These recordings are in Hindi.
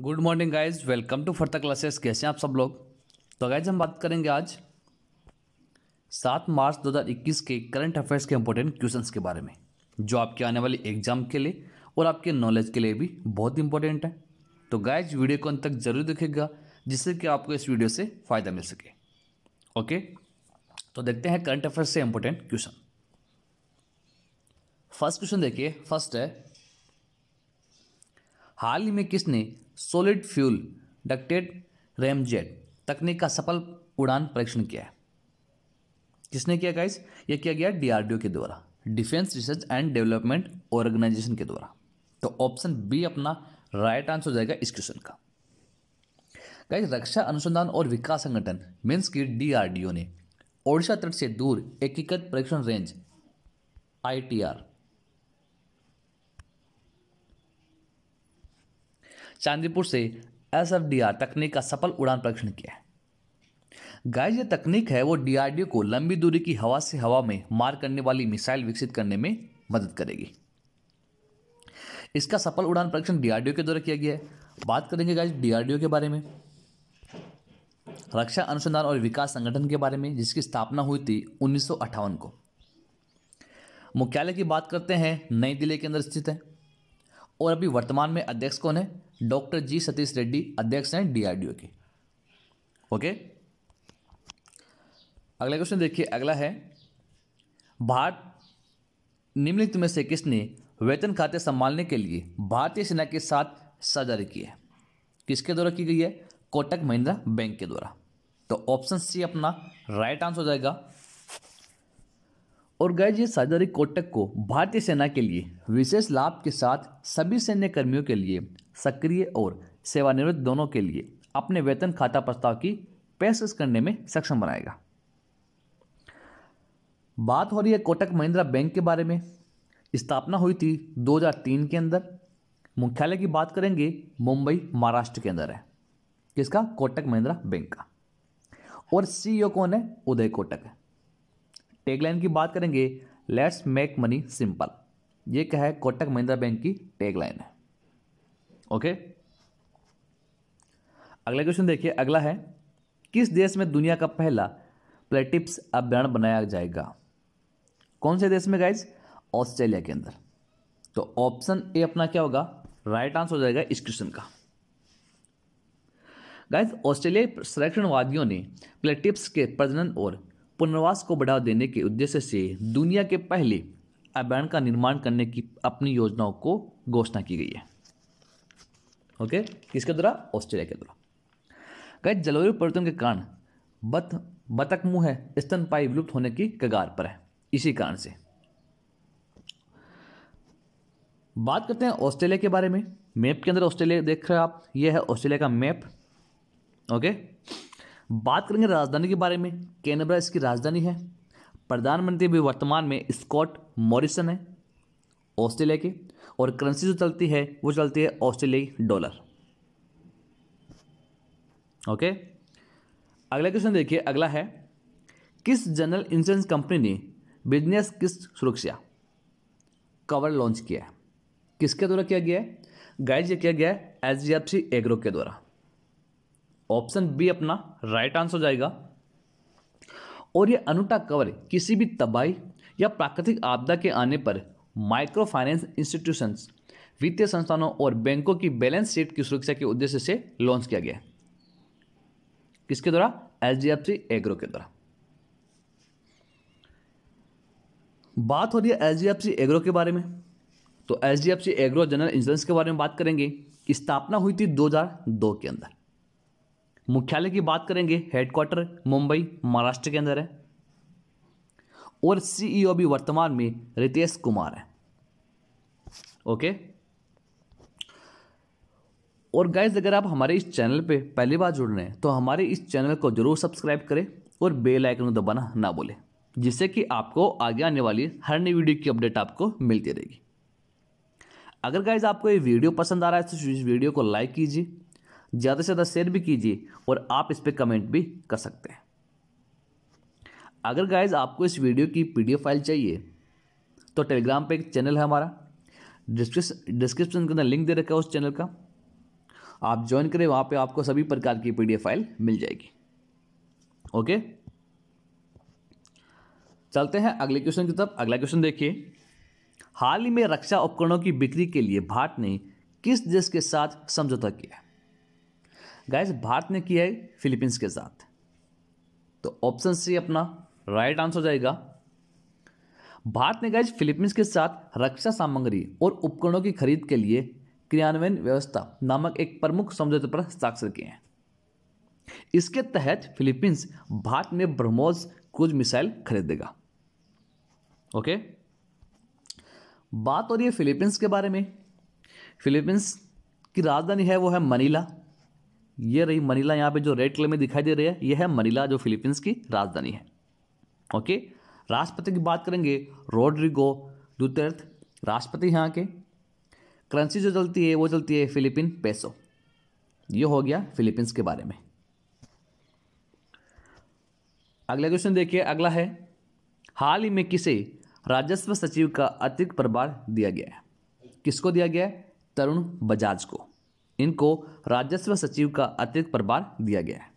good morning guys welcome to Firth classes कैसे हैं आप सब लोग तो गाइज हम बात करेंगे आज सात मार्च 2021 के करंट अफेयर्स के इंपॉर्टेंट क्वेश्चंस के बारे में जो आपके आने वाले एग्जाम के लिए और आपके नॉलेज के लिए भी बहुत इंपॉर्टेंट है तो गाइज वीडियो को अंत तक जरूर देखेगा जिससे कि आपको इस वीडियो से फ़ायदा मिल सके ओके तो देखते हैं करंट अफेयर्स से इंपॉर्टेंट क्वेश्चन फर्स्ट क्वेश्चन देखिए फर्स्ट है हाल ही में किसने सॉलिड फ्यूल डक्टेड रेमजेट तकनीक का सफल उड़ान परीक्षण किया है किसने किया गाइस यह किया गया डीआरडीओ के द्वारा defence research and development organisation के द्वारा तो ऑप्शन बी अपना राइट आंसर हो जाएगा इस क्वेश्चन का गाइस रक्षा अनुसंधान और विकास संगठन मीन्स की डीआरडीओ ने ओडिशा तट से दूर एकीकृत परीक्षण रेंज आईटीआर चांदीपुर से एस तकनीक का सफल उड़ान परीक्षण किया है गाइज ये तकनीक है वो डीआरडीओ को लंबी दूरी की हवा से हवा में मार करने वाली मिसाइल विकसित करने में मदद करेगी इसका सफल उड़ान परीक्षण डीआरडीओ के द्वारा किया गया है बात करेंगे गाइस डीआरडीओ के बारे में रक्षा अनुसंधान और विकास संगठन के बारे में जिसकी स्थापना हुई थी उन्नीस को मुख्यालय की बात करते हैं नई दिल्ली के अंदर स्थित है और अभी वर्तमान में अध्यक्ष कौन है डॉक्टर जी सतीश रेड्डी अध्यक्ष हैं डीआरडीओ के ओके अगला क्वेश्चन देखिए अगला है भारत निम्नलिखित में से किसने वेतन खाते संभालने के लिए भारतीय सेना के साथ साझा की है किसके द्वारा की गई है कोटक महिंद्रा बैंक के द्वारा तो ऑप्शन सी अपना राइट आंसर हो जाएगा और गैज ये सदर कोटक को भारतीय सेना के लिए विशेष लाभ के साथ सभी सैन्य कर्मियों के लिए सक्रिय और सेवानिवृत्त दोनों के लिए अपने वेतन खाता प्रस्ताव की पेशकश करने में सक्षम बनाएगा बात हो रही है कोटक महिंद्रा बैंक के बारे में स्थापना हुई थी 2003 के अंदर मुख्यालय की बात करेंगे मुंबई महाराष्ट्र के अंदर है किसका कोटक महिंद्रा बैंक का और सीईओ e कौन है उदय कोटक है टैगलाइन की बात करेंगे लेट्स मेक मनी सिंपल ये क्या है कोटक महिंद्रा बैंक की टैगलाइन है ओके अगला क्वेश्चन देखिए अगला है किस देश में दुनिया का पहला प्लेटिप्स अभियान बनाया जाएगा कौन से देश में गाइज ऑस्ट्रेलिया के अंदर तो ऑप्शन ए अपना क्या होगा राइट आंसर हो जाएगा इस क्वेश्चन का गाइज ऑस्ट्रेलियाई संरक्षणवादियों ने प्लेटिप्स के प्रजनन और पुनर्वास को बढ़ावा देने के उद्देश्य से दुनिया के पहले अभ्यारण का निर्माण करने की अपनी योजनाओं को घोषणा की गई है ओके किसके द्वारा ऑस्ट्रेलिया के द्वारा गए जलवायु परिवर्तन के कारण बत बतख मुंह है स्तनपाई विलुप्त होने की कगार पर है इसी कारण से बात करते हैं ऑस्ट्रेलिया के बारे में मैप के अंदर ऑस्ट्रेलिया देख रहे हो आप यह है ऑस्ट्रेलिया का मैप ओके बात करेंगे राजधानी के बारे में कैनबरा इसकी राजधानी है प्रधानमंत्री भी वर्तमान में स्कॉट मॉरिसन है ऑस्ट्रेलिया के और करेंसी जो चलती है वो चलती है ऑस्ट्रेलियाई डॉलर ओके अगला क्वेश्चन देखिए अगला है किस जनरल इंश्योरेंस कंपनी ने बिजनेस किस सुरक्षा कवर लॉन्च किया है किसके द्वारा किया गया है गाइड किया गया है एच डी एफ सी एग्रो के द्वारा ऑप्शन बी अपना राइट आंसर हो जाएगा और यह अनुटा कवर किसी भी तबाही या प्राकृतिक आपदा के आने पर माइक्रो फाइनेंस इंस्टीट्यूशन वित्तीय संस्थानों और बैंकों की बैलेंस शीट की सुरक्षा के उद्देश्य से लॉन्च किया गया किसके द्वारा एच डी एफ सी एग्रो के द्वारा बात हो रही है एच डी एफ सी एग्रो के बारे में तो एच डी एफ सी एग्रो जनरल इंश्योरेंस के बारे में बात करेंगे स्थापना हुई थी 2002 के अंदर मुख्यालय की बात करेंगे हेडक्वार्टर मुंबई महाराष्ट्र के अंदर है और सीईओ e भी वर्तमान में रितेश कुमार है ओके और गाइज अगर आप हमारे इस चैनल पे पहली बार जुड़ रहे हैं तो हमारे इस चैनल को जरूर सब्सक्राइब करें और बेल आइकन को दबाना ना बोले जिससे कि आपको आगे आने वाली हर नई वीडियो की अपडेट आपको मिलती रहेगी अगर गाइज आपको ये वीडियो पसंद आ रहा है तो इस वीडियो को लाइक कीजिए ज़्यादा से ज़्यादा शेयर भी कीजिए और आप इस पर कमेंट भी कर सकते हैं अगर गाइज आपको इस वीडियो की पी फाइल चाहिए तो टेलीग्राम पर एक चैनल है हमारा डिस्क्रिप्शन के अंदर लिंक दे रखा है उस चैनल का आप ज्वाइन करें वहाँ पे आपको सभी प्रकार की पी फाइल मिल जाएगी ओके चलते हैं अगले क्वेश्चन की तरफ अगला क्वेश्चन देखिए हाल ही में रक्षा उपकरणों की बिक्री के लिए भारत ने किस देश के साथ समझौता किया है गाइस भारत ने किया है फिलीपींस के साथ तो ऑप्शन सी अपना राइट आंसर हो जाएगा भारत ने गाइस फिलीपींस के साथ रक्षा सामग्री और उपकरणों की खरीद के लिए क्रियान्वयन व्यवस्था नामक एक प्रमुख समझौते पर हस्ताक्षर किए हैं इसके तहत फिलीपींस भारत में ब्रह्मोस क्रूज मिसाइल खरीदेगा ओके बात हो रही है फिलीपींस के बारे में फिलीपींस की राजधानी है वो है मनीला ये रही मनीला यहाँ पे जो रेड कलर में दिखाई दे रही है यह है मनीला जो फिलीपींस की राजधानी है ओके राष्ट्रपति की बात करेंगे रोड्रिगो दुतर्थ राष्ट्रपति यहाँ के करेंसी जो चलती है वो चलती है फिलीपीन पेसो ये हो गया फिलीपींस के बारे में अगला क्वेश्चन देखिए अगला है हाल ही में किसे राजस्व सचिव का अतिरिक्त प्रभार दिया गया है किसको दिया गया है तरुण बजाज को इनको राजस्व सचिव का अतिरिक्त प्रभार दिया गया है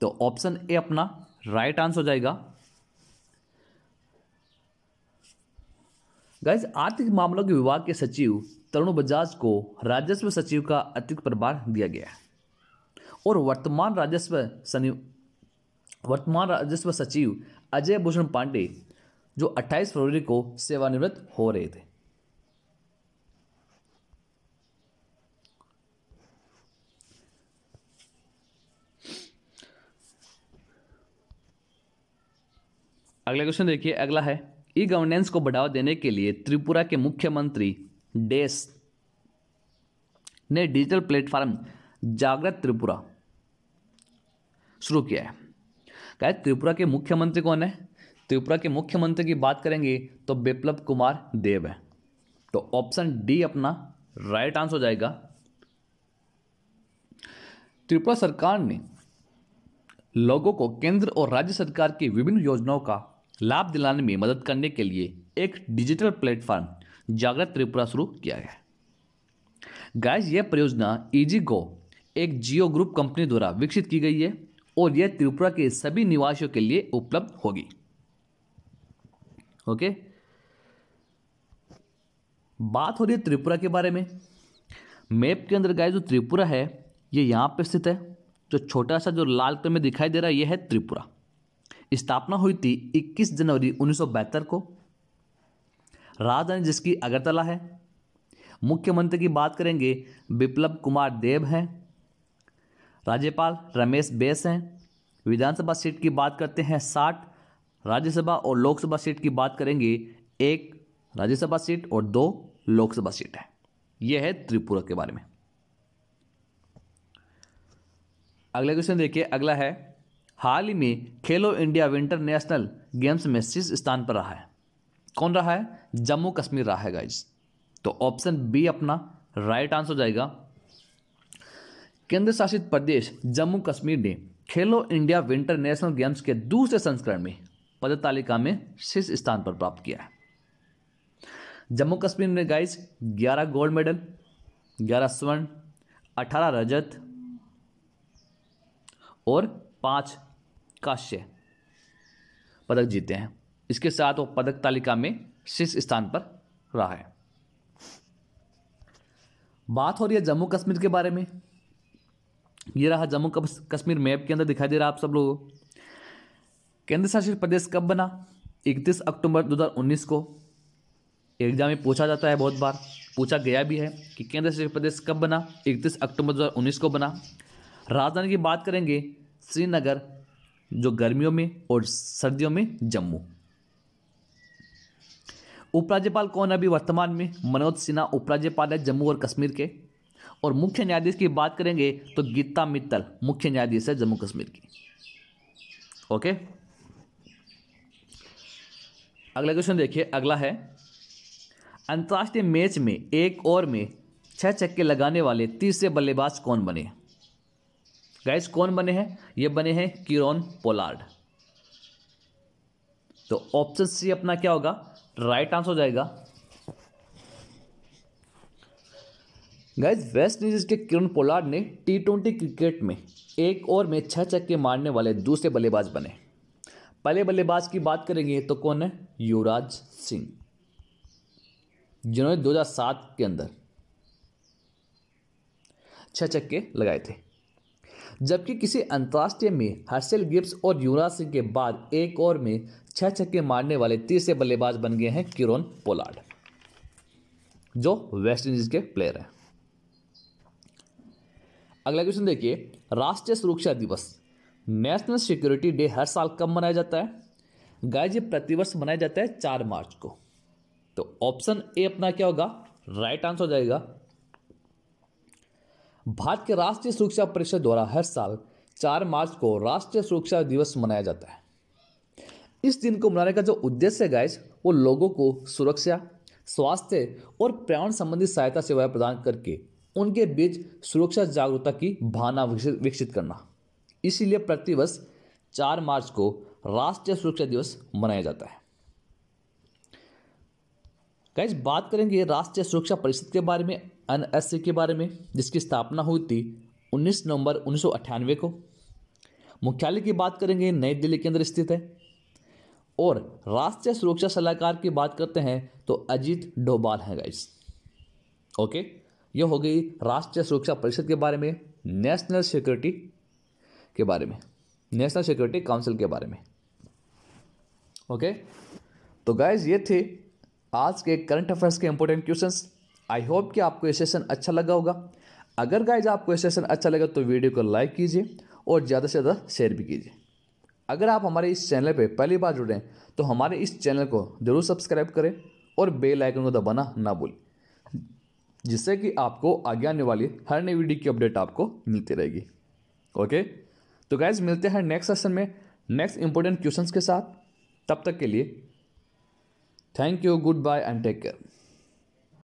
तो ऑप्शन ए अपना राइट आंसर हो जाएगा गाइज आर्थिक मामलों के विभाग के सचिव तरुण बजाज को राजस्व सचिव का अतिरिक्त प्रभार दिया गया है और वर्तमान राजस्व वर्तमान राजस्व सचिव अजय भूषण पांडे जो 28 फरवरी को सेवानिवृत्त हो रहे थे अगला क्वेश्चन देखिए अगला है ई गवर्नेंस को बढ़ावा देने के लिए त्रिपुरा के मुख्यमंत्री डेस ने डिजिटल प्लेटफॉर्म जागृत त्रिपुरा शुरू किया है क्या त्रिपुरा के मुख्यमंत्री कौन है त्रिपुरा के मुख्यमंत्री की बात करेंगे तो बिप्लब कुमार देव है तो ऑप्शन डी अपना राइट आंसर हो जाएगा त्रिपुरा सरकार ने लोगों को केंद्र और राज्य सरकार की विभिन्न योजनाओं का लाभ दिलाने में मदद करने के लिए एक डिजिटल प्लेटफॉर्म जागृत त्रिपुरा शुरू किया है गाइस यह परियोजना ईजी गो एक जियो ग्रुप कंपनी द्वारा विकसित की गई है और यह त्रिपुरा के सभी निवासियों के लिए उपलब्ध होगी ओके बात हो रही है त्रिपुरा के बारे में मैप के अंदर गाय जो त्रिपुरा है ये यहाँ पर स्थित है जो छोटा सा जो लाल कलर में दिखाई दे रहा है यह है त्रिपुरा स्थापना हुई थी 21 जनवरी उन्नीस को राजधानी जिसकी अगरतला है मुख्यमंत्री की बात करेंगे विप्लव कुमार देव हैं राज्यपाल रमेश बेस हैं विधानसभा सीट की बात करते हैं साठ राज्यसभा और लोकसभा सीट की बात करेंगे एक राज्यसभा सीट और दो लोकसभा सीट है यह है त्रिपुरा के बारे में अगला क्वेश्चन देखिए अगला है हाल ही में खेलो इंडिया विंटर नेशनल गेम्स में शीर्ष स्थान पर रहा है कौन रहा है जम्मू कश्मीर रहा है गाइज तो ऑप्शन बी अपना राइट आंसर हो जाएगा केंद्र शासित प्रदेश जम्मू कश्मीर ने खेलो इंडिया विंटर नेशनल गेम्स के दूसरे संस्करण में पद तालिका में शीर्ष स्थान पर प्राप्त किया है जम्मू कश्मीर ने गाइज 11 गोल्ड मेडल 11 स्वर्ण 18 रजत और पाँच काश्य पदक जीते हैं इसके साथ वो पदक तालिका में शीर्ष स्थान पर रहा है बात हो रही है जम्मू कश्मीर के बारे में ये रहा जम्मू कश्मीर मैप के अंदर दिखाई दे रहा आप सब लोगों को केंद्र शासित प्रदेश कब बना 31 अक्टूबर 2019 को एग्जाम में पूछा जाता है बहुत बार पूछा गया भी है कि केंद्र शासित प्रदेश कब बना 31 अक्टूबर 2019 को बना राजधानी की बात करेंगे श्रीनगर जो गर्मियों में और सर्दियों में जम्मू उपराज्यपाल कौन अभी वर्तमान में मनोज सिन्हा उपराज्यपाल है जम्मू और कश्मीर के और मुख्य न्यायाधीश की बात करेंगे तो गीता मित्तल मुख्य न्यायाधीश है जम्मू कश्मीर की ओके अगला क्वेश्चन देखिए अगला है अंतर्राष्ट्रीय मैच में एक ओवर में छह छक्के लगाने वाले तीसरे बल्लेबाज कौन बने गैस कौन बने हैं ये बने हैं किरोन पोलार्ड तो ऑप्शन सी अपना क्या होगा राइट आंसर हो जाएगा गैस वेस्ट इंडीज के किरण पोलार्ड ने टी ट्वेंटी क्रिकेट में एक ओवर में छह चक्के मारने वाले दूसरे बल्लेबाज बने पहले बल्लेबाज की बात करेंगे तो कौन है युवराज सिंह जिन्होंने 2007 के अंदर छह चक्के लगाए थे जबकि किसी अंतर्राष्ट्रीय में हर्षल गिब्स और युवराज सिंह के बाद एक और में छह छक्के मारने वाले तीसरे बल्लेबाज बन गए हैं किरोन पोलार्ड जो वेस्ट इंडीज के प्लेयर हैं अगला क्वेश्चन देखिए राष्ट्रीय सुरक्षा दिवस नेशनल सिक्योरिटी डे हर साल कब मनाया जाता है गाइज ये प्रतिवर्ष मनाया जाता है चार मार्च को तो ऑप्शन ए अपना क्या होगा राइट आंसर हो जाएगा भारत के राष्ट्रीय सुरक्षा परिषद द्वारा हर साल चार मार्च को राष्ट्रीय सुरक्षा दिवस मनाया जाता है इस दिन को मनाने का जो उद्देश्य है गाइस वो लोगों को सुरक्षा स्वास्थ्य और पर्यावरण संबंधी सहायता सेवाएं प्रदान करके उनके बीच सुरक्षा जागरूकता की भावना विकसित करना इसीलिए प्रतिवर्ष चार मार्च को राष्ट्रीय सुरक्षा दिवस मनाया जाता है गाइज बात करेंगे राष्ट्रीय सुरक्षा परिषद के बारे में एन के बारे में जिसकी स्थापना हुई थी 19 नवंबर उन्नीस को मुख्यालय की बात करेंगे नई दिल्ली के अंदर स्थित है और राष्ट्रीय सुरक्षा सलाहकार की बात करते हैं तो अजीत डोभाल हैं गाइस ओके यह हो गई राष्ट्रीय सुरक्षा परिषद के बारे में नेशनल सिक्योरिटी के बारे में नेशनल सिक्योरिटी काउंसिल के बारे में ओके तो गाइज ये थे आज के करंट अफेयर्स के इंपॉर्टेंट क्वेश्चंस आई होप कि आपको ये सेशन अच्छा लगा होगा अगर गाइज आपको ये सेशन अच्छा लगा तो वीडियो को लाइक कीजिए और ज़्यादा से ज़्यादा शेयर भी कीजिए अगर आप हमारे इस चैनल पर पहली बार जुड़े हैं तो हमारे इस चैनल को ज़रूर सब्सक्राइब करें और बेल आइकन को दबाना ना भूलें जिससे कि आपको आगे आने वाली हर नई वीडियो की अपडेट आपको मिलती रहेगी ओके तो गाइज मिलते हैं नेक्स्ट सेशन में नेक्स्ट इंपॉर्टेंट क्वेश्चंस के साथ तब तक के लिए thank you goodbye and take care